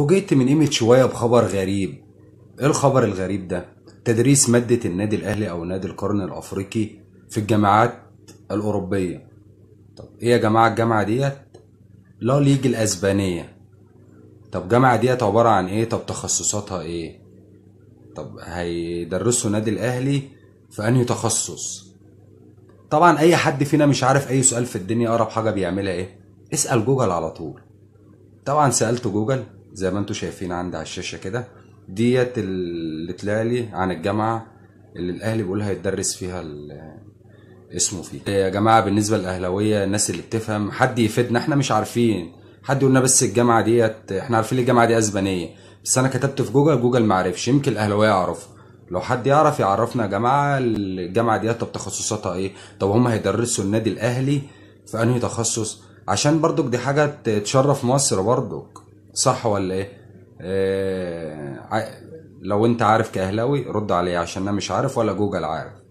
فوجئت من قيمة شوية بخبر غريب ايه الخبر الغريب ده؟ تدريس مادة النادي الأهلي أو نادي القرن الأفريقي في الجامعات الأوروبية طب ايه يا جماعة الجامعة ديت؟ لا ليج الأسبانية طب جامعة ديت عبارة عن ايه؟ طب تخصصاتها ايه؟ طب هيدرسوا نادي الأهلي في أنهي تخصص؟ طبعا أي حد فينا مش عارف أي سؤال في الدنيا أقرب حاجة بيعملها ايه؟ اسأل جوجل على طول طبعا سألت جوجل زي ما انتم شايفين عندي على الشاشه كده ديت اللي طلع لي عن الجامعه اللي الاهلي بيقول هيتدرس فيها اسمه فيه إيه يا جماعه بالنسبه للاهلاويه الناس اللي بتفهم حد يفيدنا احنا مش عارفين حد يقولنا بس الجامعه ديت احنا عارفين الجامعه دي اسبانيه بس انا كتبت في جوجل جوجل ما عرفش يمكن الاهلاويه يعرفوا لو حد يعرف يعرفنا يا جماعه الجامعه ديت طب تخصصاتها ايه طب هم هيدرسوا النادي الاهلي في انهي تخصص عشان برضك دي حاجه تشرف مصر برضك صح ولا ايه آه، لو انت عارف كاهلاوي رد عليه عشان انا مش عارف ولا جوجل عارف